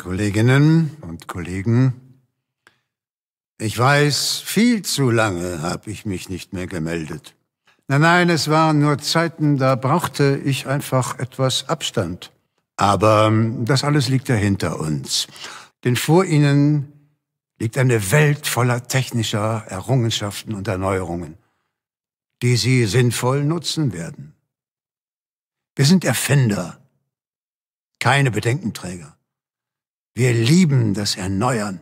Kolleginnen und Kollegen, ich weiß, viel zu lange habe ich mich nicht mehr gemeldet. Nein, nein, es waren nur Zeiten, da brauchte ich einfach etwas Abstand. Aber ähm, das alles liegt ja hinter uns. Denn vor Ihnen liegt eine Welt voller technischer Errungenschaften und Erneuerungen, die Sie sinnvoll nutzen werden. Wir sind Erfinder, keine Bedenkenträger. Wir lieben das Erneuern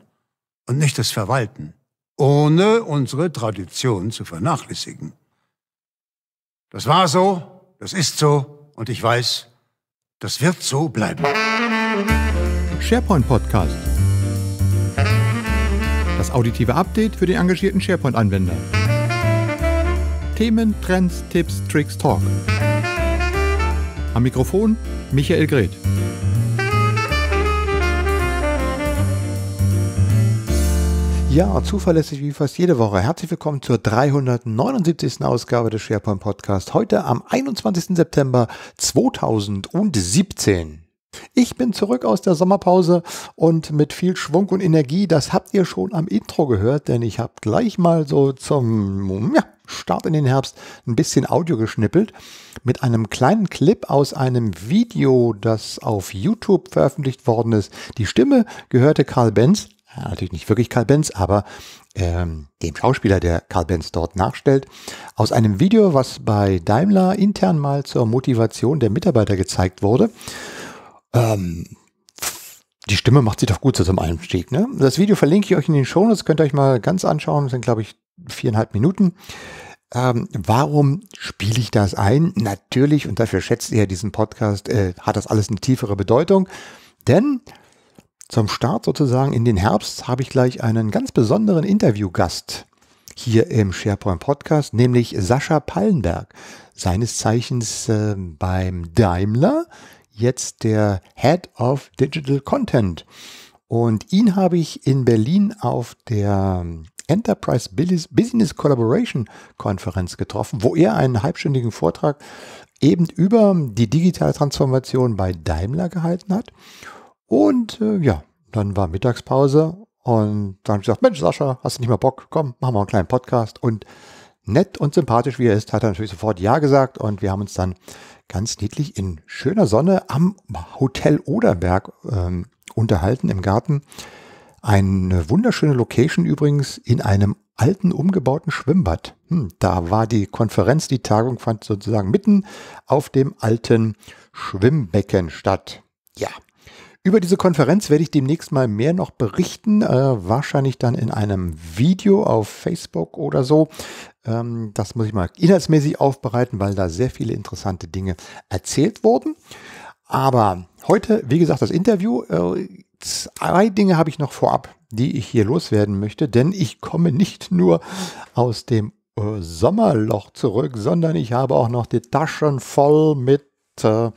und nicht das Verwalten, ohne unsere Tradition zu vernachlässigen. Das war so, das ist so und ich weiß, das wird so bleiben. SharePoint Podcast. Das auditive Update für den engagierten SharePoint-Anwender. Themen, Trends, Tipps, Tricks, Talk. Am Mikrofon Michael Greth. Ja, zuverlässig wie fast jede Woche. Herzlich willkommen zur 379. Ausgabe des SharePoint Podcast. Heute am 21. September 2017. Ich bin zurück aus der Sommerpause und mit viel Schwung und Energie. Das habt ihr schon am Intro gehört, denn ich habe gleich mal so zum ja, Start in den Herbst ein bisschen Audio geschnippelt mit einem kleinen Clip aus einem Video, das auf YouTube veröffentlicht worden ist. Die Stimme gehörte Karl Benz natürlich nicht wirklich Karl Benz, aber ähm, dem Schauspieler, der Karl Benz dort nachstellt, aus einem Video, was bei Daimler intern mal zur Motivation der Mitarbeiter gezeigt wurde. Ähm, die Stimme macht sich doch gut zu so einem Einstieg. Ne? Das Video verlinke ich euch in den Shownotes, könnt ihr euch mal ganz anschauen, das sind glaube ich viereinhalb Minuten. Ähm, warum spiele ich das ein? Natürlich, und dafür schätzt ihr diesen Podcast, äh, hat das alles eine tiefere Bedeutung. Denn zum Start sozusagen in den Herbst habe ich gleich einen ganz besonderen Interviewgast hier im SharePoint Podcast, nämlich Sascha Pallenberg, seines Zeichens äh, beim Daimler, jetzt der Head of Digital Content. Und ihn habe ich in Berlin auf der Enterprise Business Collaboration Konferenz getroffen, wo er einen halbstündigen Vortrag eben über die digitale Transformation bei Daimler gehalten hat. Und äh, ja, dann war Mittagspause und dann habe ich gesagt, Mensch Sascha, hast du nicht mehr Bock? Komm, machen wir einen kleinen Podcast. Und nett und sympathisch, wie er ist, hat er natürlich sofort Ja gesagt und wir haben uns dann ganz niedlich in schöner Sonne am Hotel Oderberg ähm, unterhalten im Garten. Eine wunderschöne Location übrigens in einem alten umgebauten Schwimmbad. Hm, da war die Konferenz, die Tagung fand sozusagen mitten auf dem alten Schwimmbecken statt. Ja, über diese Konferenz werde ich demnächst mal mehr noch berichten, äh, wahrscheinlich dann in einem Video auf Facebook oder so. Ähm, das muss ich mal inhaltsmäßig aufbereiten, weil da sehr viele interessante Dinge erzählt wurden. Aber heute, wie gesagt, das Interview. Äh, zwei Dinge habe ich noch vorab, die ich hier loswerden möchte, denn ich komme nicht nur aus dem äh, Sommerloch zurück, sondern ich habe auch noch die Taschen voll mit äh,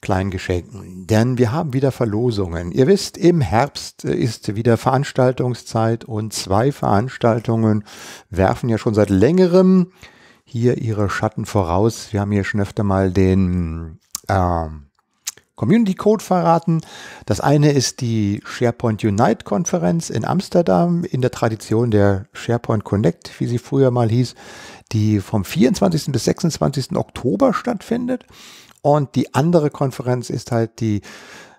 Geschenken. Denn wir haben wieder Verlosungen. Ihr wisst, im Herbst äh, ist wieder Veranstaltungszeit und zwei Veranstaltungen werfen ja schon seit längerem hier ihre Schatten voraus. Wir haben hier schon öfter mal den äh, Community Code verraten. Das eine ist die SharePoint Unite Konferenz in Amsterdam in der Tradition der SharePoint Connect, wie sie früher mal hieß, die vom 24. bis 26. Oktober stattfindet. Und die andere Konferenz ist halt die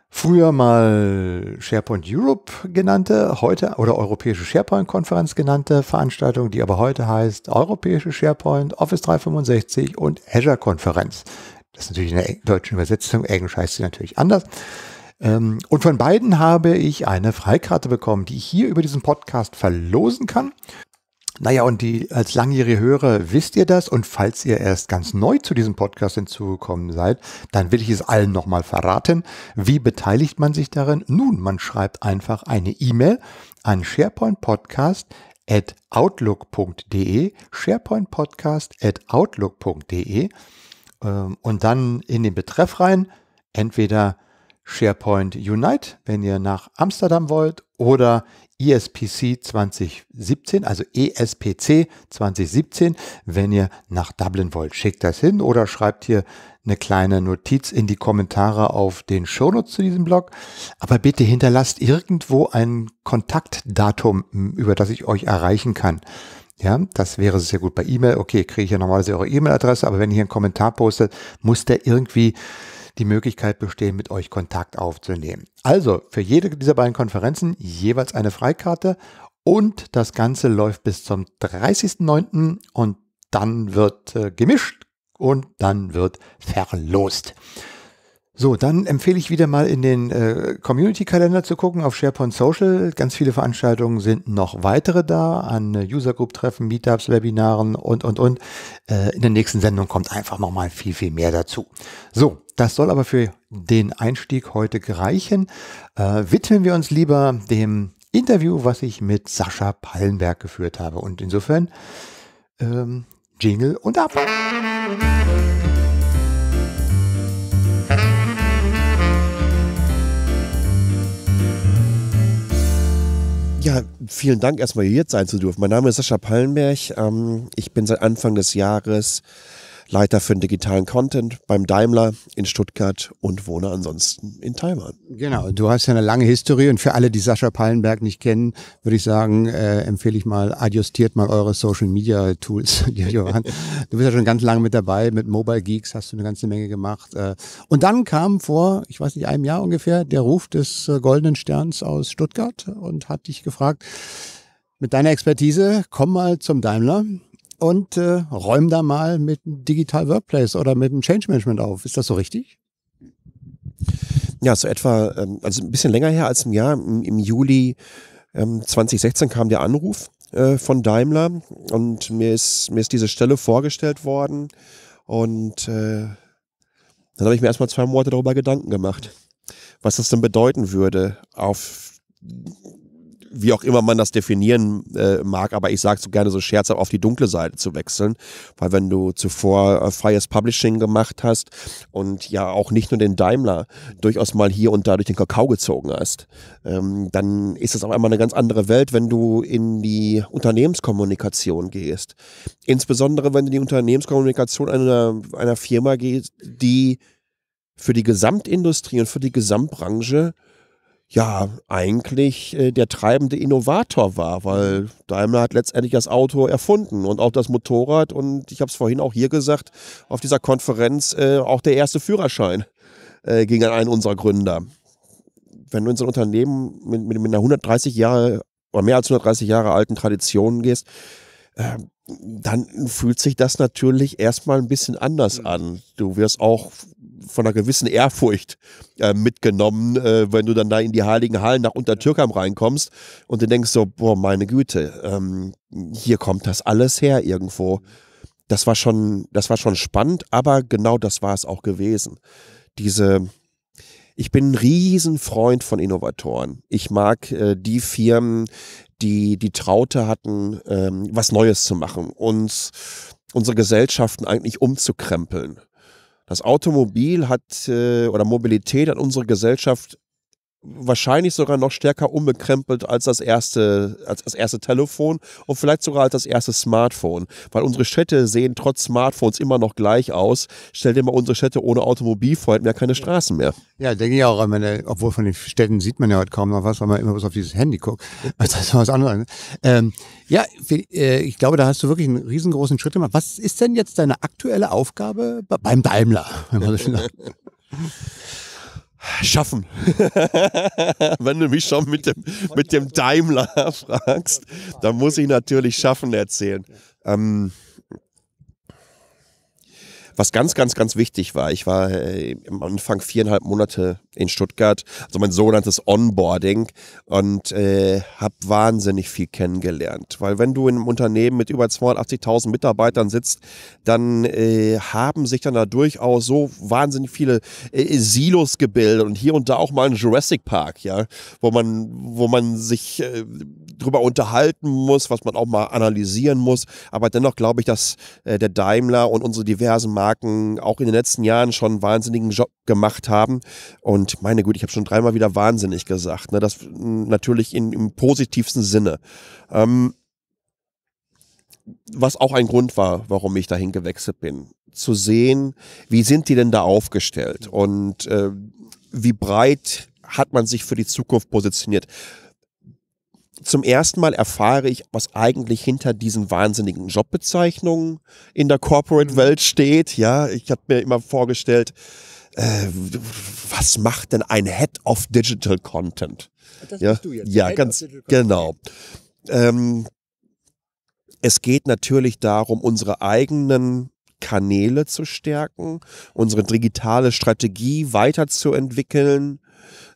früher mal SharePoint Europe genannte, heute oder Europäische SharePoint-Konferenz genannte Veranstaltung, die aber heute heißt Europäische SharePoint, Office 365 und Azure-Konferenz. Das ist natürlich in der deutschen Übersetzung, Englisch heißt sie natürlich anders. Ähm, und von beiden habe ich eine Freikarte bekommen, die ich hier über diesen Podcast verlosen kann. Naja, und die als langjährige Hörer wisst ihr das. Und falls ihr erst ganz neu zu diesem Podcast hinzugekommen seid, dann will ich es allen nochmal verraten. Wie beteiligt man sich darin? Nun, man schreibt einfach eine E-Mail an sharepointpodcast.outlook.de. Sharepointpodcast.outlook.de. Ähm, und dann in den Betreff rein, entweder SharePoint Unite, wenn ihr nach Amsterdam wollt, oder ESPC 2017, also ESPC 2017, wenn ihr nach Dublin wollt. Schickt das hin oder schreibt hier eine kleine Notiz in die Kommentare auf den Shownotes zu diesem Blog. Aber bitte hinterlasst irgendwo ein Kontaktdatum, über das ich euch erreichen kann. Ja, das wäre sehr gut bei E-Mail. Okay, kriege ich ja normalerweise eure E-Mail-Adresse, aber wenn ihr hier einen Kommentar postet, muss der irgendwie die Möglichkeit bestehen, mit euch Kontakt aufzunehmen. Also für jede dieser beiden Konferenzen jeweils eine Freikarte und das Ganze läuft bis zum 30.09. und dann wird äh, gemischt und dann wird verlost. So, dann empfehle ich wieder mal in den äh, Community-Kalender zu gucken auf SharePoint Social. Ganz viele Veranstaltungen sind noch weitere da an äh, User-Group-Treffen, Meetups, Webinaren und, und, und. Äh, in der nächsten Sendung kommt einfach nochmal viel, viel mehr dazu. So, das soll aber für den Einstieg heute gereichen. Äh, widmen wir uns lieber dem Interview, was ich mit Sascha Pallenberg geführt habe. Und insofern ähm, Jingle und ab. Ja, vielen Dank erstmal hier sein zu dürfen. Mein Name ist Sascha Pallenberg. Ähm, ich bin seit Anfang des Jahres Leiter für den digitalen Content beim Daimler in Stuttgart und wohne ansonsten in Taiwan. Genau, du hast ja eine lange Historie und für alle, die Sascha Pallenberg nicht kennen, würde ich sagen, äh, empfehle ich mal, adjustiert mal eure Social Media Tools, Johann. du bist ja schon ganz lange mit dabei, mit Mobile Geeks hast du eine ganze Menge gemacht. Äh, und dann kam vor, ich weiß nicht, einem Jahr ungefähr, der Ruf des äh, Goldenen Sterns aus Stuttgart und hat dich gefragt, mit deiner Expertise, komm mal zum Daimler und äh, räumen da mal mit Digital Workplace oder mit dem Change Management auf. Ist das so richtig? Ja, so etwa, ähm, also ein bisschen länger her als ein Jahr, im, Juli 2016 ähm, kam der Anruf äh, von Daimler und mir ist, mir ist diese Stelle vorgestellt worden und äh, dann habe ich mir erstmal zwei Monate darüber Gedanken gemacht, was das denn bedeuten würde, auf wie auch immer man das definieren äh, mag, aber ich sage so gerne so scherzhaft, auf die dunkle Seite zu wechseln, weil wenn du zuvor äh, freies Publishing gemacht hast und ja auch nicht nur den Daimler durchaus mal hier und da durch den Kakao gezogen hast, ähm, dann ist das auf einmal eine ganz andere Welt, wenn du in die Unternehmenskommunikation gehst. Insbesondere, wenn du in die Unternehmenskommunikation einer, einer Firma gehst, die für die Gesamtindustrie und für die Gesamtbranche ja eigentlich äh, der treibende Innovator war, weil Daimler hat letztendlich das Auto erfunden und auch das Motorrad und ich habe es vorhin auch hier gesagt, auf dieser Konferenz äh, auch der erste Führerschein äh, ging an einen unserer Gründer. Wenn du in so ein Unternehmen mit, mit, mit einer 130 Jahre oder mehr als 130 Jahre alten Tradition gehst, ähm, dann fühlt sich das natürlich erstmal ein bisschen anders mhm. an. Du wirst auch von einer gewissen Ehrfurcht äh, mitgenommen, äh, wenn du dann da in die heiligen Hallen nach Untertürkheim reinkommst und du denkst so, boah, meine Güte, ähm, hier kommt das alles her irgendwo. Mhm. Das war schon, das war schon spannend, aber genau das war es auch gewesen. Diese, ich bin ein Riesenfreund von Innovatoren. Ich mag äh, die Firmen, die die Traute hatten, ähm, was Neues zu machen, uns unsere Gesellschaften eigentlich umzukrempeln das Automobil hat äh, oder Mobilität hat unsere Gesellschaft wahrscheinlich sogar noch stärker umbekrempelt als das erste, als das erste Telefon und vielleicht sogar als das erste Smartphone. Weil unsere Städte sehen trotz Smartphones immer noch gleich aus. Stell dir mal unsere Städte ohne Automobil vor, hätten wir keine Straßen mehr. Ja, denke ich auch. Meine, obwohl von den Städten sieht man ja heute kaum noch was, weil man immer bloß auf dieses Handy guckt. Das ist was anderes. Ähm, ja, äh, ich glaube, da hast du wirklich einen riesengroßen Schritt gemacht. Was ist denn jetzt deine aktuelle Aufgabe beim Daimler? Wenn man so Schaffen. Wenn du mich schon mit dem, mit dem Daimler fragst, dann muss ich natürlich Schaffen erzählen. Ähm, was ganz, ganz, ganz wichtig war, ich war äh, am Anfang viereinhalb Monate in Stuttgart, also mein sogenanntes Onboarding und äh, habe wahnsinnig viel kennengelernt. Weil wenn du in einem Unternehmen mit über 280.000 Mitarbeitern sitzt, dann äh, haben sich dann da durchaus so wahnsinnig viele äh, Silos gebildet und hier und da auch mal ein Jurassic Park, ja, wo man, wo man sich äh, drüber unterhalten muss, was man auch mal analysieren muss. Aber dennoch glaube ich, dass äh, der Daimler und unsere diversen Marken auch in den letzten Jahren schon einen wahnsinnigen Job gemacht haben und und meine Güte, ich habe schon dreimal wieder wahnsinnig gesagt. Ne? Das hm, natürlich in, im positivsten Sinne. Ähm, was auch ein Grund war, warum ich dahin gewechselt bin. Zu sehen, wie sind die denn da aufgestellt und äh, wie breit hat man sich für die Zukunft positioniert. Zum ersten Mal erfahre ich, was eigentlich hinter diesen wahnsinnigen Jobbezeichnungen in der Corporate-Welt mhm. steht. Ja, ich habe mir immer vorgestellt, äh, was macht denn ein Head of Digital Content? Das ja, du jetzt. Ja, Head ganz genau. Ähm, es geht natürlich darum, unsere eigenen Kanäle zu stärken, unsere digitale Strategie weiterzuentwickeln,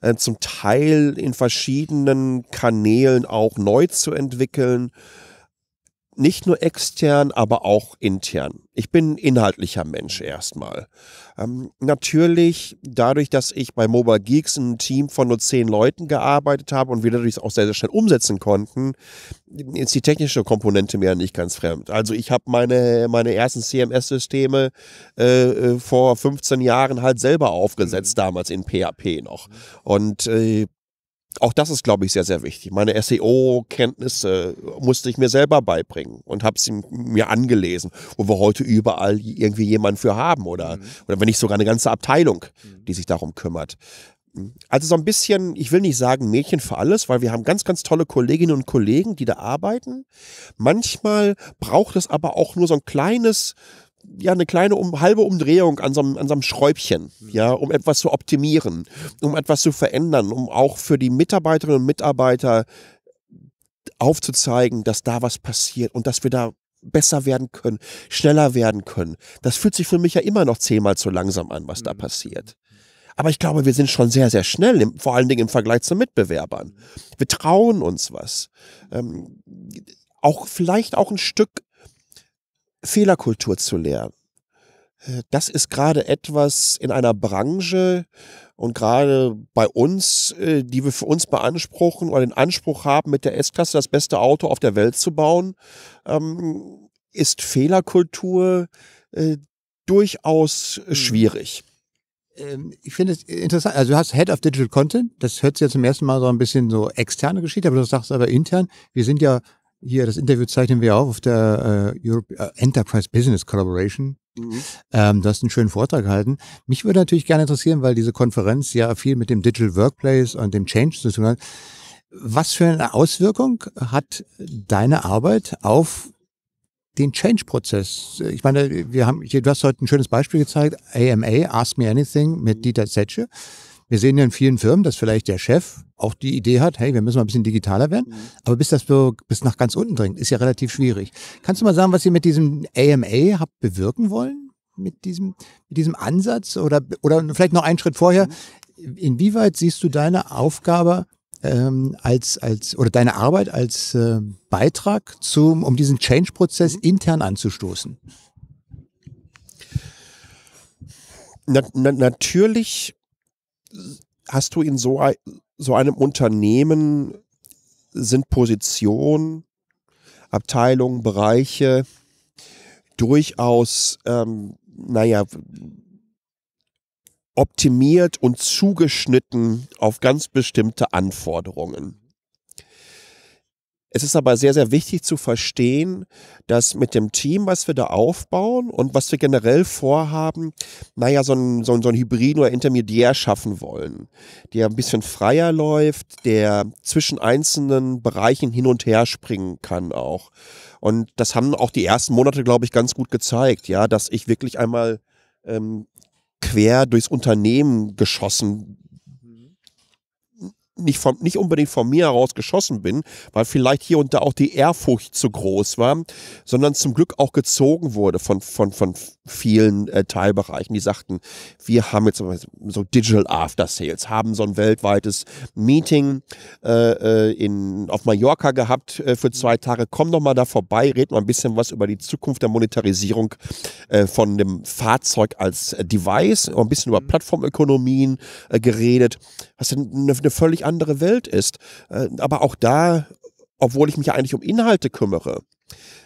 äh, zum Teil in verschiedenen Kanälen auch neu zu entwickeln nicht nur extern, aber auch intern. Ich bin ein inhaltlicher Mensch erstmal. Ähm, natürlich, dadurch, dass ich bei Mobile Geeks ein Team von nur zehn Leuten gearbeitet habe und wir dadurch auch sehr, sehr schnell umsetzen konnten, ist die technische Komponente mir nicht ganz fremd. Also ich habe meine, meine ersten CMS-Systeme äh, äh, vor 15 Jahren halt selber aufgesetzt, mhm. damals in PHP noch. Und äh, auch das ist, glaube ich, sehr, sehr wichtig. Meine SEO-Kenntnisse äh, musste ich mir selber beibringen und habe sie mir angelesen, wo wir heute überall irgendwie jemanden für haben oder, mhm. oder wenn nicht sogar eine ganze Abteilung, mhm. die sich darum kümmert. Hm, also so ein bisschen, ich will nicht sagen Mädchen für alles, weil wir haben ganz, ganz tolle Kolleginnen und Kollegen, die da arbeiten. Manchmal braucht es aber auch nur so ein kleines ja eine kleine um, halbe Umdrehung an so, einem, an so einem Schräubchen, mhm. ja, um etwas zu optimieren, um etwas zu verändern, um auch für die Mitarbeiterinnen und Mitarbeiter aufzuzeigen, dass da was passiert und dass wir da besser werden können, schneller werden können. Das fühlt sich für mich ja immer noch zehnmal zu langsam an, was da mhm. passiert. Aber ich glaube, wir sind schon sehr, sehr schnell, im, vor allen Dingen im Vergleich zu Mitbewerbern. Mhm. Wir trauen uns was. Ähm, auch vielleicht auch ein Stück Fehlerkultur zu lernen. Äh, das ist gerade etwas in einer Branche und gerade bei uns, äh, die wir für uns beanspruchen oder den Anspruch haben, mit der S-Klasse das beste Auto auf der Welt zu bauen, ähm, ist Fehlerkultur äh, durchaus hm. schwierig ähm, ich finde es interessant. Also du hast Head of Digital Content. Das hört sich ja zum ersten Mal so ein bisschen so externe Geschichte, aber du sagst aber intern. Wir sind ja hier, das Interview zeichnen wir auf auf der äh, Europe, äh, Enterprise Business Collaboration. Mhm. Ähm, du hast einen schönen Vortrag gehalten. Mich würde natürlich gerne interessieren, weil diese Konferenz ja viel mit dem Digital Workplace und dem Change zu tun hat. Was für eine Auswirkung hat deine Arbeit auf den Change-Prozess? Ich meine, wir haben, du hast heute ein schönes Beispiel gezeigt, AMA, Ask Me Anything mit mhm. Dieter Zetsche. Wir sehen ja in vielen Firmen, dass vielleicht der Chef auch die Idee hat, hey, wir müssen mal ein bisschen digitaler werden, mhm. aber bis das bis nach ganz unten dringt, ist ja relativ schwierig. Kannst du mal sagen, was ihr mit diesem AMA habt bewirken wollen? Mit diesem, mit diesem Ansatz oder, oder vielleicht noch einen Schritt vorher. Mhm. Inwieweit siehst du deine Aufgabe ähm, als, als, oder deine Arbeit als äh, Beitrag zum, um diesen Change-Prozess mhm. intern anzustoßen? Na, na, natürlich hast du in so, so einem Unternehmen, sind Positionen, Abteilungen, Bereiche durchaus, ähm, naja, optimiert und zugeschnitten auf ganz bestimmte Anforderungen. Es ist aber sehr, sehr wichtig zu verstehen, dass mit dem Team, was wir da aufbauen und was wir generell vorhaben, naja, so ein, so ein, so ein Hybrid oder Intermediär schaffen wollen, der ein bisschen freier läuft, der zwischen einzelnen Bereichen hin und her springen kann auch. Und das haben auch die ersten Monate, glaube ich, ganz gut gezeigt, ja, dass ich wirklich einmal ähm, quer durchs Unternehmen geschossen nicht, von, nicht unbedingt von mir heraus geschossen bin, weil vielleicht hier und da auch die Ehrfurcht zu groß war, sondern zum Glück auch gezogen wurde von, von, von vielen äh, Teilbereichen, die sagten, wir haben jetzt so Digital After Sales, haben so ein weltweites Meeting äh, äh in, auf Mallorca gehabt äh, für mhm. zwei Tage, komm doch mal da vorbei, red mal ein bisschen was über die Zukunft der Monetarisierung äh, von dem Fahrzeug als äh, Device, ein bisschen über mhm. Plattformökonomien geredet, hast du eine, eine völlig andere Welt ist. Äh, aber auch da, obwohl ich mich ja eigentlich um Inhalte kümmere,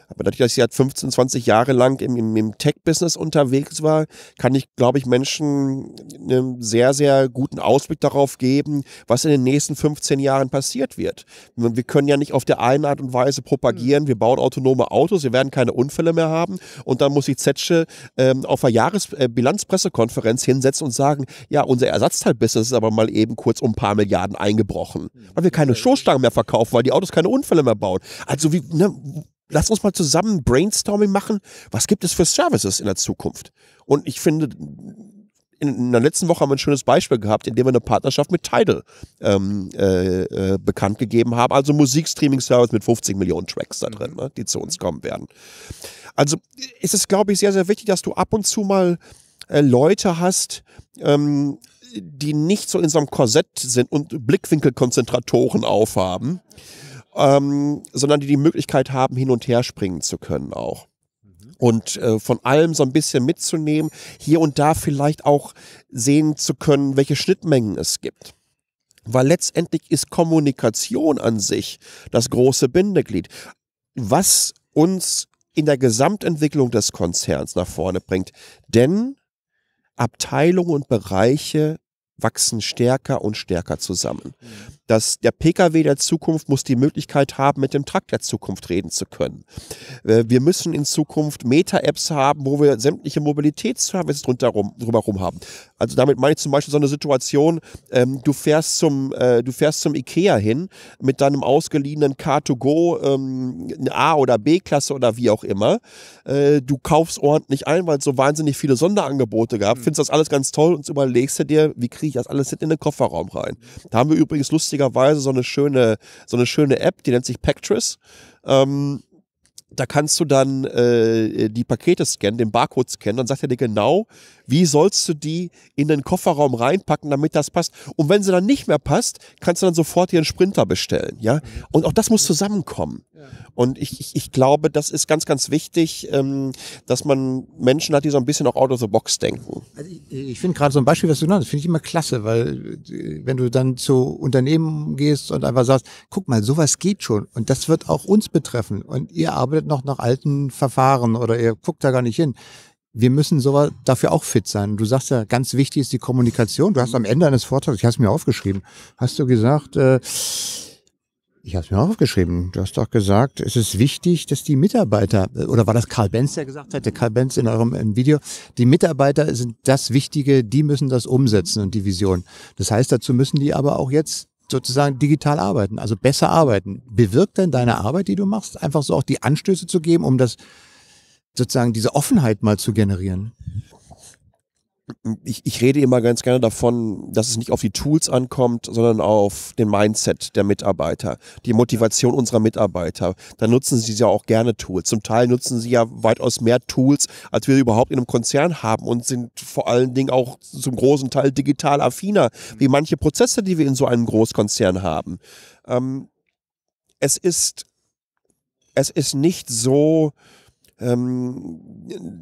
aber dadurch, dass ich halt 15, 20 Jahre lang im, im, im Tech-Business unterwegs war, kann ich, glaube ich, Menschen einen sehr, sehr guten Ausblick darauf geben, was in den nächsten 15 Jahren passiert wird. Wir können ja nicht auf der einen Art und Weise propagieren, hm. wir bauen autonome Autos, wir werden keine Unfälle mehr haben und dann muss ich Zetsche ähm, auf einer Jahresbilanzpressekonferenz äh, hinsetzen und sagen, ja, unser Ersatzteil-Business ist aber mal eben kurz um ein paar Milliarden eingebrochen, hm, weil wir keine Stoßstangen mehr verkaufen, weil die Autos keine Unfälle mehr bauen. Also wie, ne, lass uns mal zusammen Brainstorming machen, was gibt es für Services in der Zukunft? Und ich finde, in, der letzten Woche haben wir ein schönes Beispiel gehabt, indem wir eine Partnerschaft mit Tidal ähm, äh, äh, bekannt gegeben haben. Also Musikstreaming-Service mit 50 Millionen Tracks da drin, mhm. ne, die zu uns kommen werden. Also ist es, glaube ich, sehr, sehr wichtig, dass du ab und zu mal äh, Leute hast, ähm, die nicht so in so einem Korsett sind und Blickwinkelkonzentratoren aufhaben. Mhm ähm, sondern die die Möglichkeit haben, hin und her springen zu können auch mhm. und äh, von allem so ein bisschen mitzunehmen, hier und da vielleicht auch sehen zu können, welche Schnittmengen es gibt. Weil letztendlich ist Kommunikation an sich das große Bindeglied. Was uns in der Gesamtentwicklung des Konzerns nach vorne bringt. Denn Abteilungen und Bereiche wachsen stärker und stärker zusammen. Mhm dass der Pkw der Zukunft muss die Möglichkeit haben, mit dem Truck der Zukunft reden zu können. Äh, wir müssen in Zukunft Meta-Apps haben, wo wir sämtliche Mobilitätsservices drumherum rum haben. Also damit meine ich zum Beispiel so eine Situation, ähm, du, fährst zum, äh, du fährst zum Ikea hin mit deinem ausgeliehenen Car2Go, ähm, eine A- oder B-Klasse oder wie auch immer. Äh, du kaufst ordentlich ein, weil es so wahnsinnig viele Sonderangebote gab, mhm. findest das alles ganz toll und überlegst dir, wie kriege ich das alles in den Kofferraum rein. Da haben wir übrigens lustige lustigerweise so eine schöne, so eine schöne App, die nennt sich Pactris. Ähm, da kannst du dann äh, die Pakete scannen, den Barcode scannen, dann sagt er dir genau, wie sollst du die in den Kofferraum reinpacken, damit das passt. Und wenn sie dann nicht mehr passt, kannst du dann sofort ihren Sprinter bestellen. Ja? Und auch das muss zusammenkommen. Und ich, ich, ich glaube, das ist ganz, ganz wichtig, ähm, dass man Menschen hat, die so ein bisschen auch out of the box denken. Also ich, ich finde gerade so ein Beispiel, was du hast, finde ich immer klasse, weil wenn du dann zu Unternehmen gehst und einfach sagst, guck mal, sowas geht schon und das wird auch uns betreffen und ihr arbeitet noch nach alten Verfahren oder ihr guckt da gar nicht hin. Wir müssen sowas dafür auch fit sein. Du sagst ja, ganz wichtig ist die Kommunikation. Du hast am Ende eines Vortrags, ich habe es mir aufgeschrieben, hast du gesagt, äh, ich habe es mir aufgeschrieben. Du hast doch gesagt, es ist wichtig, dass die Mitarbeiter, äh, oder war das Karl Benz, der gesagt hat, der Karl Benz in eurem Video, die Mitarbeiter sind das Wichtige, die müssen das umsetzen und die Vision. Das heißt, dazu müssen die aber auch jetzt sozusagen digital arbeiten, also besser arbeiten. Bewirkt denn deine Arbeit, die du machst, einfach so auch die Anstöße zu geben, um das sozusagen diese Offenheit mal zu generieren? ich, ich rede immer ganz gerne davon, dass es nicht auf die Tools ankommt, sondern auf den Mindset der Mitarbeiter, die Motivation unserer Mitarbeiter. Da nutzen sie ja auch gerne Tools. Zum Teil nutzen sie ja weitaus mehr Tools, als wir überhaupt in einem Konzern haben und sind vor allen Dingen auch zum großen Teil digital affiner, wie mhm. manche Prozesse, die wir in so einem Großkonzern haben. Ähm, es ist, es ist nicht so, ähm,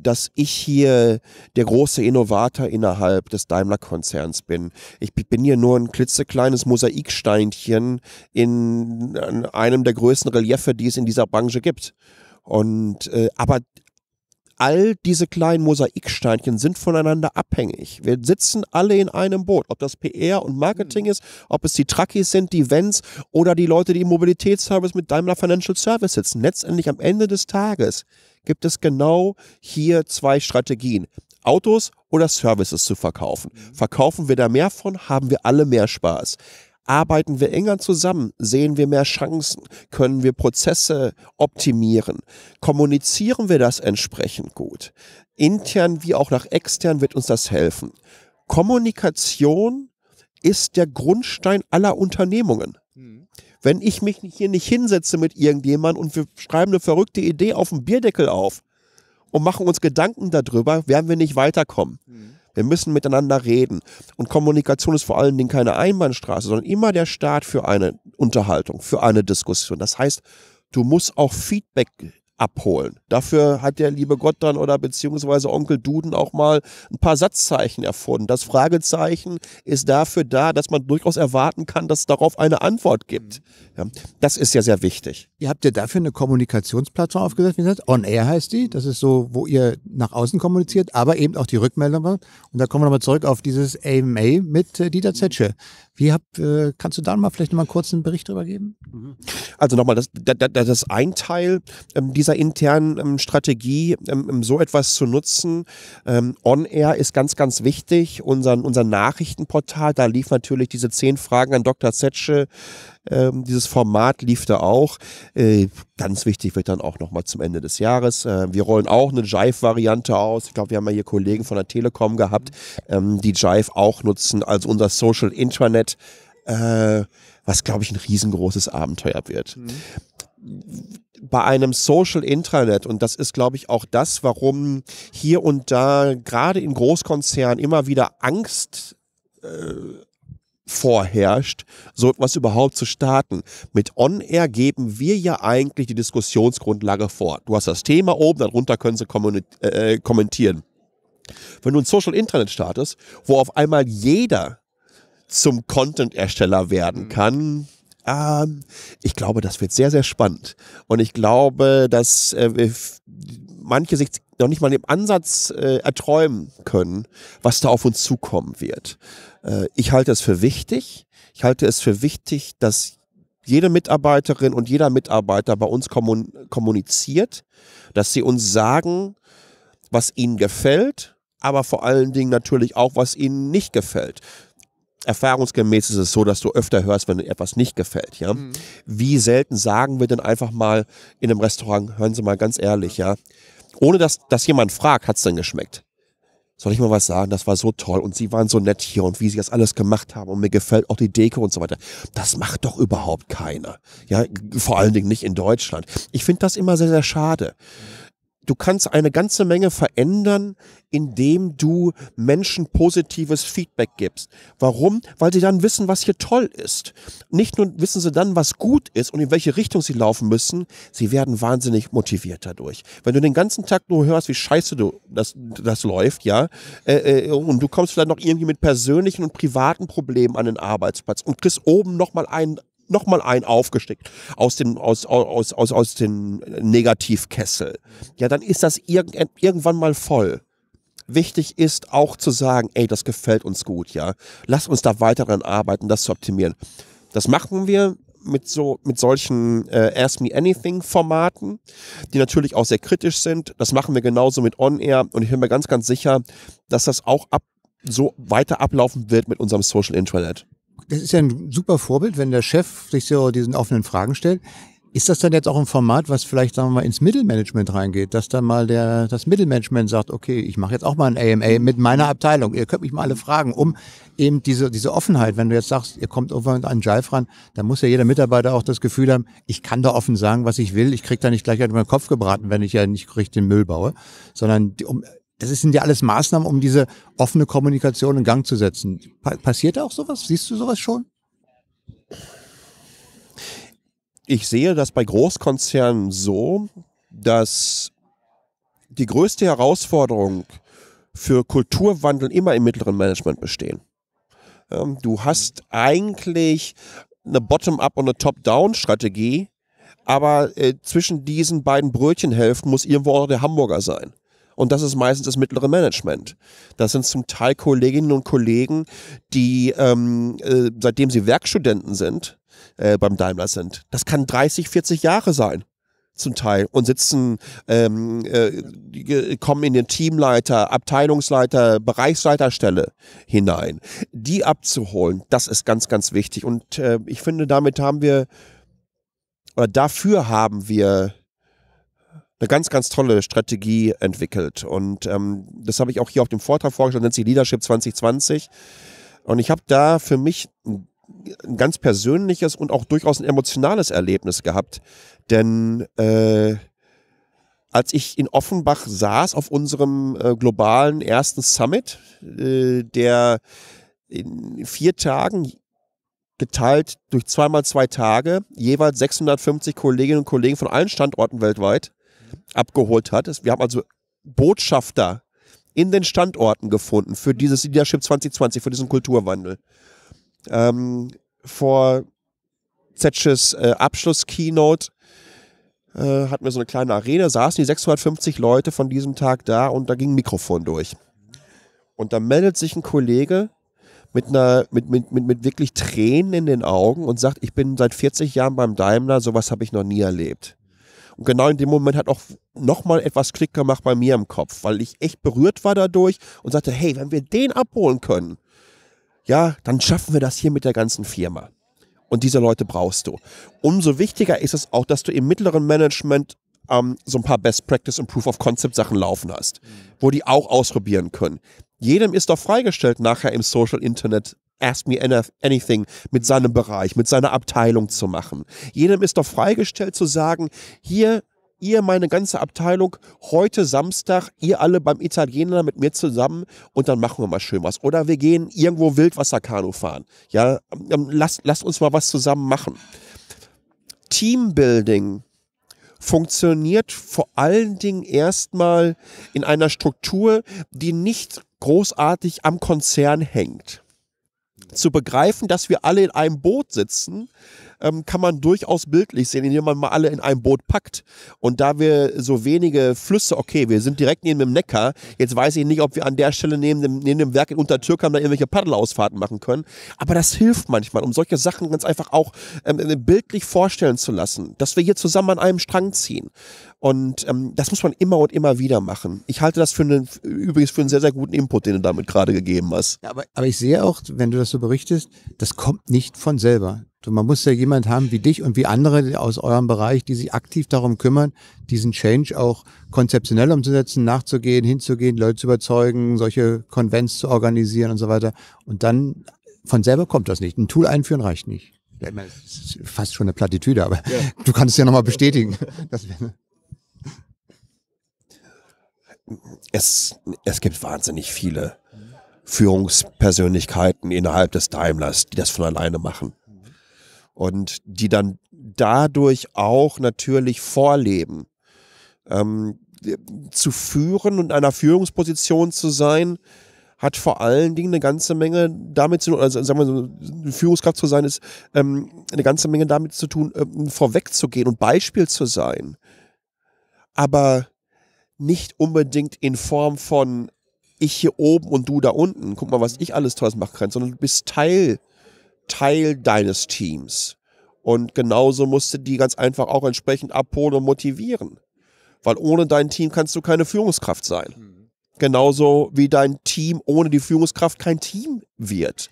dass ich hier der große Innovator innerhalb des Daimler-Konzerns bin. Ich bin hier nur ein klitzekleines Mosaiksteinchen in einem der größten Reliefe, die es in dieser Branche gibt. Und äh, aber all diese kleinen Mosaiksteinchen sind voneinander abhängig. Wir sitzen alle in einem Boot, ob das PR und Marketing hm. ist, ob es die Truckies sind, die Vents oder die Leute, die im Mobilitätsservice mit Daimler Financial Service sitzen. Letztendlich am Ende des Tages gibt es genau hier zwei Strategien. Autos oder Services zu verkaufen. Mhm. Verkaufen wir da mehr von, haben wir alle mehr Spaß. Arbeiten wir enger zusammen, sehen wir mehr Chancen, können wir Prozesse optimieren, kommunizieren wir das entsprechend gut. Intern wie auch nach extern wird uns das helfen. Kommunikation ist der Grundstein aller Unternehmungen. Wenn ich mich hier nicht hinsetze mit irgendjemand und wir schreiben eine verrückte Idee auf dem Bierdeckel auf und machen uns Gedanken darüber, werden wir nicht weiterkommen. Mhm. Wir müssen miteinander reden. Und Kommunikation ist vor allen Dingen keine Einbahnstraße, sondern immer der Start für eine Unterhaltung, für eine Diskussion. Das heißt, du musst auch Feedback abholen. Dafür hat der liebe Gott dann oder beziehungsweise Onkel Duden auch mal ein paar Satzzeichen erfunden. Das Fragezeichen ist dafür da, dass man durchaus erwarten kann, dass es darauf eine Antwort gibt. Mhm. Ja, das ist ja sehr wichtig. Ihr habt ja dafür eine Kommunikationsplattform aufgesetzt, wie gesagt, On Air heißt die. Das ist so, wo ihr nach außen kommuniziert, aber eben auch die Rückmeldung macht. Und da kommen wir nochmal zurück auf dieses AMA mit äh, Dieter Zetsche. Wie habt, äh, kannst du da mal vielleicht nochmal kurz einen Bericht drüber geben? Mhm. Also nochmal, das, das, das ist ein Teil ähm, dieser internen ähm, Strategie, ähm, ähm so etwas zu nutzen. Ähm, On Air ist ganz, ganz wichtig. Unser, unser Nachrichtenportal, da lief natürlich diese zehn Fragen an Dr. Zetsche ähm, dieses Format lief da auch. Äh, ganz wichtig wird dann auch nochmal zum Ende des Jahres. Äh, wir rollen auch eine Jive-Variante aus. Ich glaube, wir haben ja hier Kollegen von der Telekom gehabt, ähm, die Jive auch nutzen also unser Social Intranet, äh, was, glaube ich, ein riesengroßes Abenteuer wird. Mhm bei einem Social Intranet, und das ist, glaube ich, auch das, warum hier und da gerade in Großkonzernen immer wieder Angst äh, vorherrscht, so etwas überhaupt zu starten. Mit On-Air geben wir ja eigentlich die Diskussionsgrundlage vor. Du hast das Thema oben, darunter können sie äh, äh, kommentieren. Wenn du ein Social Internet startest, wo auf einmal jeder zum Content-Ersteller werden mhm. kann, ähm, ich glaube, das wird sehr, sehr spannend. Und ich glaube, dass äh, manche sich noch nicht mal im Ansatz äh, erträumen können, was da auf uns zukommen wird. Äh, ich halte es für wichtig. Ich halte es für wichtig, dass jede Mitarbeiterin und jeder Mitarbeiter bei uns kommun kommuniziert, dass sie uns sagen, was ihnen gefällt, aber vor allen Dingen natürlich auch, was ihnen nicht gefällt. Erfahrungsgemäß ist es so, dass du öfter hörst, wenn etwas nicht gefällt, ja. Mhm. Wie selten sagen wir denn einfach mal in einem Restaurant, hören Sie mal ganz ehrlich, ja ohne dass, dass jemand fragt, hat's denn geschmeckt? Soll ich mal was sagen? Das war so toll und sie waren so nett hier und wie sie das alles gemacht haben und mir gefällt auch die Deko und so weiter. Das macht doch überhaupt keiner. Ja, vor allen Dingen nicht in Deutschland. Ich finde das immer sehr, sehr schade du kannst eine ganze Menge verändern, indem du Menschen positives Feedback gibst. Warum? Weil sie dann wissen, was hier toll ist. Nicht nur wissen sie dann, was gut ist und in welche Richtung sie laufen müssen, sie werden wahnsinnig motiviert dadurch. Wenn du den ganzen Tag nur hörst, wie scheiße du das, das läuft, ja, äh, äh und du kommst vielleicht noch irgendwie mit persönlichen und privaten Problemen an den Arbeitsplatz und kriegst oben nochmal einen nochmal ein aufgesteckt aus dem, aus, aus, aus, aus dem Negativkessel. Ja, dann ist das irgend, irgendwann mal voll. Wichtig ist auch zu sagen, ey, das gefällt uns gut, ja. Lass uns da weiter dran arbeiten, das zu optimieren. Das machen wir mit so mit solchen äh, Ask Me Anything Formaten, die natürlich auch sehr kritisch sind. Das machen wir genauso mit On Air und ich bin mir ganz ganz sicher, dass das auch ab so weiter ablaufen wird mit unserem Social Intranet das ist ja ein super Vorbild, wenn der Chef sich so diesen offenen Fragen stellt. Ist das dann jetzt auch ein Format, was vielleicht, sagen wir mal, ins Mittelmanagement reingeht, dass dann mal der, das Mittelmanagement sagt, okay, ich mache jetzt auch mal ein AMA mit meiner Abteilung, ihr könnt mich mal alle fragen, um eben diese, diese Offenheit, wenn du jetzt sagst, ihr kommt irgendwann an Jive ran, dann muss ja jeder Mitarbeiter auch das Gefühl haben, ich kann da offen sagen, was ich will, ich krieg da nicht gleich an meinen Kopf gebraten, wenn ich ja nicht richtig den Müll baue, sondern um das sind ja alles Maßnahmen, um diese offene Kommunikation in Gang zu setzen. Pa passiert auch sowas? Siehst du sowas schon? Ich sehe das bei Großkonzernen so, dass die größte Herausforderung für Kulturwandel immer im mittleren Management bestehen. Ähm, du hast eigentlich eine Bottom-up und eine Top-down-Strategie, aber äh, zwischen diesen beiden Brötchenhälften muss irgendwo auch der Hamburger sein. Und das ist meistens das mittlere Management. Das sind zum Teil Kolleginnen und Kollegen, die ähm, äh, seitdem sie Werkstudenten sind, äh, beim Daimler sind. Das kann 30, 40 Jahre sein zum Teil und sitzen, ähm, äh, kommen in den Teamleiter, Abteilungsleiter, Bereichsleiterstelle hinein. Die abzuholen, das ist ganz, ganz wichtig. Und äh, ich finde, damit haben wir, oder dafür haben wir eine ganz, ganz tolle Strategie entwickelt. Und ähm, das habe ich auch hier auf dem Vortrag vorgestellt, nennt sich Leadership 2020. Und ich habe da für mich ein, ein ganz persönliches und auch durchaus ein emotionales Erlebnis gehabt. Denn äh, als ich in Offenbach saß auf unserem äh, globalen ersten Summit, äh, der in vier Tagen geteilt durch zweimal zwei Tage jeweils 650 Kolleginnen und Kollegen von allen Standorten weltweit abgeholt hat. Wir haben also Botschafter in den Standorten gefunden für dieses Leadership 2020, für diesen Kulturwandel. Ähm, vor Zetsches äh, Abschluss-Keynote äh, hatten wir so eine kleine Arena, saßen die 650 Leute von diesem Tag da und da ging ein Mikrofon durch. Und da meldet sich ein Kollege mit, einer, mit, mit, mit, mit wirklich Tränen in den Augen und sagt, ich bin seit 40 Jahren beim Daimler, sowas habe ich noch nie erlebt. Und genau in dem Moment hat auch nochmal etwas Klick gemacht bei mir im Kopf, weil ich echt berührt war dadurch und sagte, hey, wenn wir den abholen können, ja, dann schaffen wir das hier mit der ganzen Firma. Und diese Leute brauchst du. Umso wichtiger ist es auch, dass du im mittleren Management ähm, so ein paar Best Practice und Proof of Concept Sachen laufen hast, wo die auch ausprobieren können. Jedem ist doch freigestellt, nachher im Social Internet Ask Me Anything mit seinem Bereich, mit seiner Abteilung zu machen. Jedem ist doch freigestellt zu sagen, hier, ihr, meine ganze Abteilung, heute Samstag, ihr alle beim Italiener mit mir zusammen und dann machen wir mal schön was. Oder wir gehen irgendwo Wildwasserkanu fahren. Ja, ähm, lasst, lasst uns mal was zusammen machen. Teambuilding funktioniert vor allen Dingen erstmal in einer Struktur, die nicht großartig am Konzern hängt zu begreifen, dass wir alle in einem Boot sitzen, ähm, kann man durchaus bildlich sehen, indem man mal alle in ein Boot packt. Und da wir so wenige Flüsse, okay, wir sind direkt neben dem Neckar, jetzt weiß ich nicht, ob wir an der Stelle neben dem, neben dem Werk in Untertürk haben, da irgendwelche Paddelausfahrten machen können, aber das hilft manchmal, um solche Sachen ganz einfach auch ähm, äh, bildlich vorstellen zu lassen, dass wir hier zusammen an einem Strang ziehen. Und ähm, das muss man immer und immer wieder machen. Ich halte das für einen, übrigens für einen sehr, sehr guten Input, den du damit gerade gegeben hast. aber, aber ich sehe auch, wenn du das so berichtest, das kommt nicht von selber man muss ja jemand haben wie dich und wie andere aus eurem Bereich, die sich aktiv darum kümmern, diesen Change auch konzeptionell umzusetzen, nachzugehen, hinzugehen, Leute zu überzeugen, solche Konvents zu organisieren und so weiter. Und dann von selber kommt das nicht. Ein Tool einführen reicht nicht. Das ist fast schon eine Plattitüde, aber ja. du kannst es ja nochmal bestätigen. es, es gibt wahnsinnig viele Führungspersönlichkeiten innerhalb des Daimlers, die das von alleine machen und die dann dadurch auch natürlich vorleben. Ähm, zu führen und einer Führungsposition zu sein, hat vor allen Dingen eine ganze Menge damit zu tun, also sagen wir so, Führungskraft zu sein, ist ähm, eine ganze Menge damit zu tun, ähm, vorwegzugehen und Beispiel zu sein. Aber nicht unbedingt in Form von ich hier oben und du da unten, guck mal, was ich alles Tolles machen kann, sondern du bist Teil Teil deines Teams. Und genauso musst du die ganz einfach auch entsprechend abholen und motivieren. Weil ohne dein Team kannst du keine Führungskraft sein. Mhm. Genauso wie dein Team ohne die Führungskraft kein Team wird.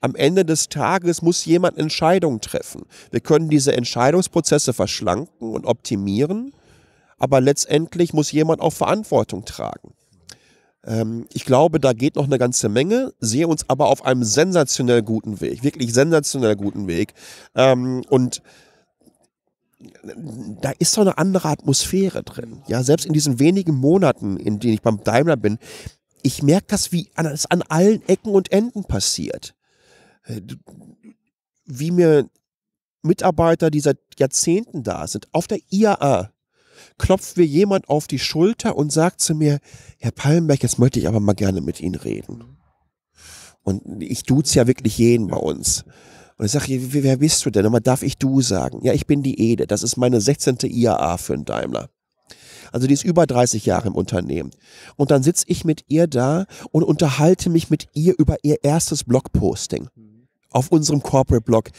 Am Ende des Tages muss jemand Entscheidungen treffen. Wir können diese Entscheidungsprozesse verschlanken und optimieren, aber letztendlich muss jemand auch Verantwortung tragen. Ähm, ich glaube, da geht noch eine ganze Menge, sehe uns aber auf einem sensationell guten Weg, wirklich sensationell guten Weg. Ähm, und da ist so eine andere Atmosphäre drin. Ja, selbst in diesen wenigen Monaten, in denen ich beim Daimler bin, ich merke das, wie es an allen Ecken und Enden passiert. Äh, wie mir Mitarbeiter, die seit Jahrzehnten da sind, auf der IAA, klopft mir jemand auf die Schulter und sagt zu mir, Herr Palmberg, jetzt möchte ich aber mal gerne mit Ihnen reden. Und ich duze ja wirklich jeden bei uns. Und ich sage, wer bist du denn? Aber darf ich du sagen? Ja, ich bin die Ede. Das ist meine 16. IAA für einen Daimler. Also die ist über 30 Jahre im Unternehmen. Und dann sitze ich mit ihr da und unterhalte mich mit ihr über ihr erstes Blogposting auf unserem Corporate Blog.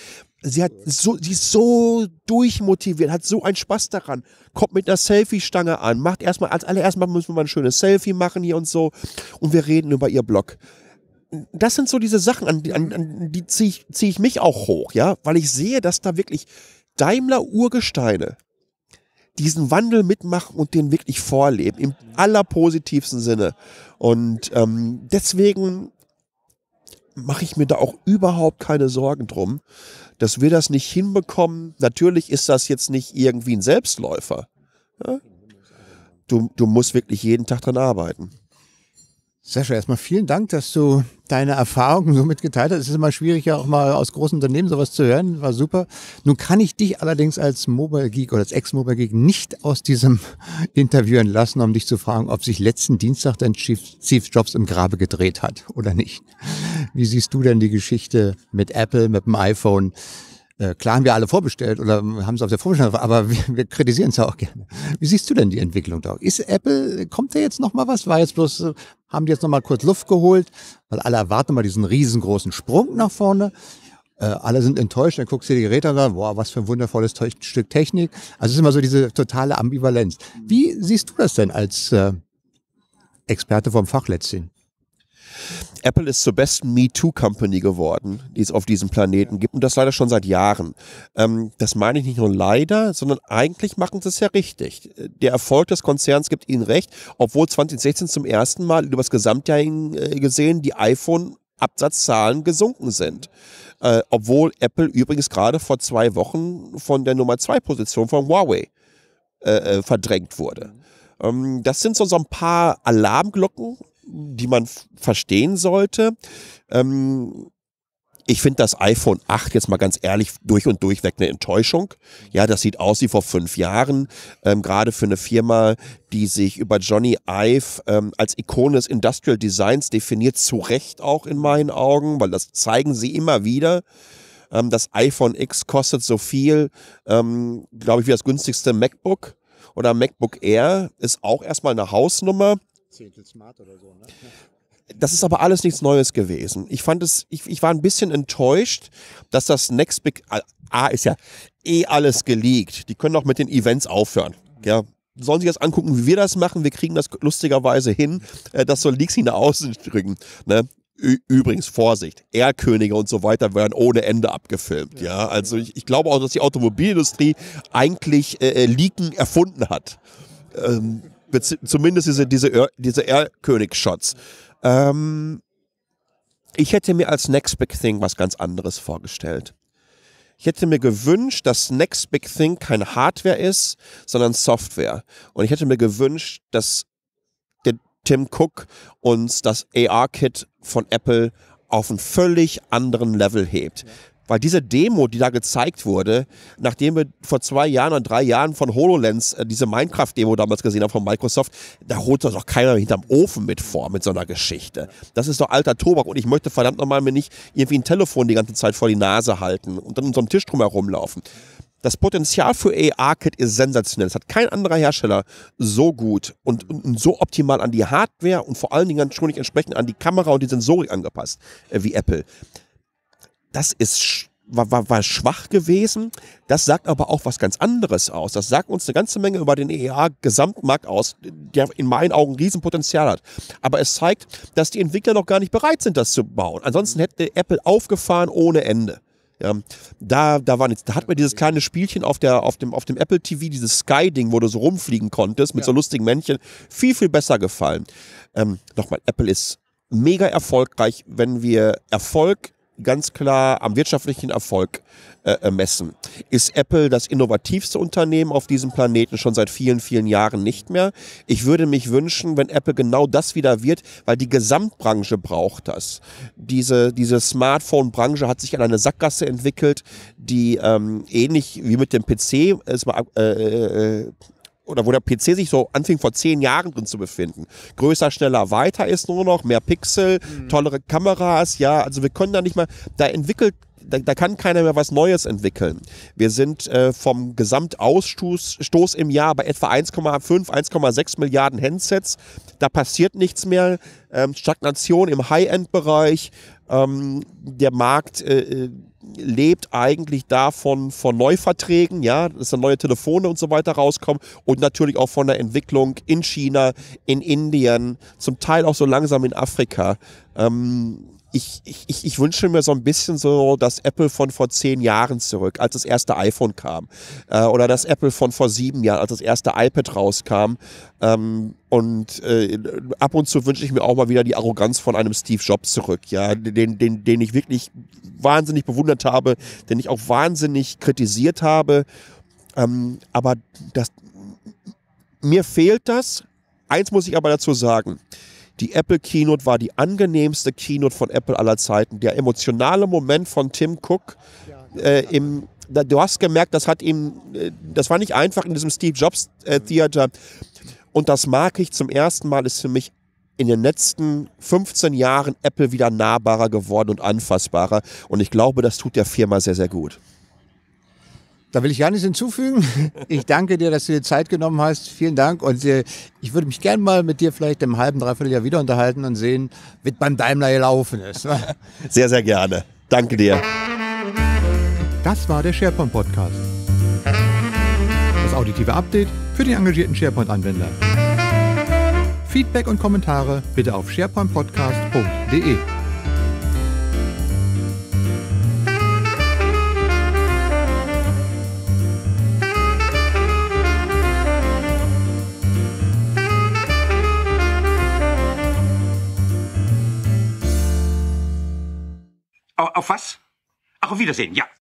Sie hat so, sie ist so durchmotiviert, hat so einen Spaß daran. Kommt mit einer Selfie-Stange an, macht erstmal, als allererstes müssen wir mal ein schönes Selfie machen hier und so. Und wir reden über ihr Blog. Das sind so diese Sachen, an, an, an die ziehe ich, zieh ich mich auch hoch, ja, weil ich sehe, dass da wirklich Daimler-Urgesteine diesen Wandel mitmachen und den wirklich vorleben, im allerpositivsten Sinne. Und ähm, deswegen mache ich mir da auch überhaupt keine Sorgen drum, dass wir das nicht hinbekommen. Natürlich ist das jetzt nicht irgendwie ein Selbstläufer. Ja? Ne? Du, du musst wirklich jeden Tag dran arbeiten. Sascha, erstmal vielen Dank, dass du deine Erfahrungen so mitgeteilt hast. Es ist immer schwierig, ja auch mal aus großen Unternehmen sowas zu hören. War super. Nun kann ich dich allerdings als Mobile Geek oder als Ex-Mobile Geek nicht aus diesem Interview entlassen, um dich zu fragen, ob sich letzten Dienstag dein Chief, Steve Jobs im Grabe gedreht hat oder nicht. Wie siehst du denn die Geschichte mit Apple, mit dem iPhone? Äh, klar haben wir alle vorbestellt oder haben es auf der Vorbestellung, aber wir, wir kritisieren es ja auch gerne. Wie siehst du denn die Entwicklung da? Ist Apple, kommt da jetzt nochmal was? War jetzt bloß, äh, haben die jetzt nochmal kurz Luft geholt? Weil alle erwarten mal diesen riesengroßen Sprung nach vorne. Äh, alle sind enttäuscht, dann guckst du dir die Geräte an boah, was für ein wundervolles Stück Technik. Also es ist immer so diese totale Ambivalenz. Wie siehst du das denn als äh, Experte vom Fach Apple ist zur besten MeToo-Company geworden, die es auf diesem Planeten gibt. Und das leider schon seit Jahren. Ähm, das meine ich nicht nur leider, sondern eigentlich machen sie es ja richtig. Der Erfolg des Konzerns gibt ihnen recht, obwohl 2016 zum ersten Mal über das Gesamtjahr äh, gesehen die iPhone-Absatzzahlen gesunken sind. Äh, obwohl Apple übrigens gerade vor zwei Wochen von der Nummer zwei Position von Huawei äh, äh verdrängt wurde. Mhm. Ähm, das sind so, so ein paar Alarmglocken, die man verstehen sollte. Ähm, ich finde das iPhone 8 jetzt mal ganz ehrlich durch und durch weg eine Enttäuschung. Ja, das sieht aus wie vor fünf Jahren. Ähm, Gerade für eine Firma, die sich über Johnny Ive ähm, als Ikone des Industrial Designs definiert, zu Recht auch in meinen Augen, weil das zeigen sie immer wieder. Ähm, das iPhone X kostet so viel, ähm, glaube ich, wie das günstigste MacBook oder MacBook Air. Ist auch erstmal eine Hausnummer. Zehntel Smart oder so. Ne? Das ist aber alles nichts Neues gewesen. Ich fand es, ich, ich war ein bisschen enttäuscht, dass das Next Big A ist ja eh alles geleakt. Die können auch mit den Events aufhören. Ja, sollen sich das angucken, wie wir das machen. Wir kriegen das lustigerweise hin, dass so Leaks nach außen drücken. Ne? Übrigens, Vorsicht, Erlkönige und so weiter werden ohne Ende abgefilmt. Ja, ja? also ich, ich, glaube auch, dass die Automobilindustrie eigentlich äh, äh Leaken erfunden hat. Ähm, Zumindest diese, diese, diese Erlkönig-Shots. Ähm, ich hätte mir als Next Big Thing was ganz anderes vorgestellt. Ich hätte mir gewünscht, dass Next Big Thing keine Hardware ist, sondern Software. Und ich hätte mir gewünscht, dass der Tim Cook uns das AR-Kit von Apple auf einen völlig anderen Level hebt. Weil diese Demo, die da gezeigt wurde, nachdem wir vor zwei Jahren oder drei Jahren von HoloLens äh, diese Minecraft-Demo damals gesehen haben von Microsoft, da holt doch keiner hinterm Ofen mit vor, mit so einer Geschichte. Das ist doch alter Tobak und ich möchte verdammt nochmal mir nicht irgendwie ein Telefon die ganze Zeit vor die Nase halten und dann um so einen Tisch drum herumlaufen. Das Potenzial für AR-Kit ist sensationell. Es hat kein anderer Hersteller so gut und, und, und, so optimal an die Hardware und vor allen Dingen schon nicht entsprechend an die Kamera und die Sensorik angepasst äh, wie Apple das ist war, war, war schwach gewesen. Das sagt aber auch was ganz anderes aus. Das sagt uns eine ganze Menge über den EEA-Gesamtmarkt aus, der in meinen Augen Riesenpotenzial hat. Aber es zeigt, dass die Entwickler noch gar nicht bereit sind, das zu bauen. Ansonsten mhm. hätte Apple aufgefahren ohne Ende. Ja, da, da, war nichts. da hat man dieses kleine Spielchen auf, der, auf, dem, auf dem Apple TV, dieses Sky-Ding, wo du so rumfliegen konntest mit ja. so lustigen Männchen, viel, viel besser gefallen. Ähm, nochmal, Apple ist mega erfolgreich, wenn wir Erfolg ganz klar am wirtschaftlichen Erfolg äh, äh, messen. Ist Apple das innovativste Unternehmen auf diesem Planeten schon seit vielen, vielen Jahren nicht mehr? Ich würde mich wünschen, wenn Apple genau das wieder wird, weil die Gesamtbranche braucht das. Diese, diese Smartphone-Branche hat sich an eine Sackgasse entwickelt, die ähm, ähnlich wie mit dem PC, ist äh, mal, äh, äh, äh oder wo der PC sich so anfing vor zehn Jahren drin zu befinden. Größer, schneller, weiter ist nur noch, mehr Pixel, mhm. tollere Kameras, ja, also wir können da nicht mal, da entwickelt da, da, kann keiner mehr was Neues entwickeln. Wir sind äh, vom Gesamtausstoß Stoß im Jahr bei etwa 1,5, 1,6 Milliarden Handsets. Da passiert nichts mehr. Ähm, Stagnation im High-End-Bereich. Ähm, der Markt äh, äh, lebt eigentlich davon von Neuverträgen, ja, dass da neue Telefone und so weiter rauskommen und natürlich auch von der Entwicklung in China, in Indien, zum Teil auch so langsam in Afrika. Ähm, ich, ich, ich wünsche mir so ein bisschen so das Apple von vor zehn Jahren zurück, als das erste iPhone kam. Äh, oder das Apple von vor sieben Jahren, als das erste iPad rauskam. Ähm, und äh, ab und zu wünsche ich mir auch mal wieder die Arroganz von einem Steve Jobs zurück, ja, den, den, den ich wirklich wahnsinnig bewundert habe, den ich auch wahnsinnig kritisiert habe. Ähm, aber das, mir fehlt das. Eins muss ich aber dazu sagen. Die Apple Keynote war die angenehmste Keynote von Apple aller Zeiten. Der emotionale Moment von Tim Cook äh, im du hast gemerkt, das hat ihm, äh, das war nicht einfach in diesem Steve Jobs äh, Theater. Und das mag ich zum ersten Mal, ist für mich in den letzten 15 Jahren Apple wieder nahbarer geworden und anfassbarer. Und ich glaube, das tut der Firma sehr, sehr gut. Da will ich gar nichts hinzufügen. Ich danke dir, dass du dir Zeit genommen hast. Vielen Dank. Und äh, ich würde mich gerne mal mit dir vielleicht im halben, dreiviertel Jahr wieder unterhalten und sehen, wie beim Daimler gelaufen ist. Sehr, sehr gerne. Danke dir. Das war der SharePoint Podcast. Das auditive Update für den engagierten SharePoint-Anwender. Feedback und Kommentare bitte auf sharepointpodcast.de. Auf was? Ach, auf Wiedersehen, ja.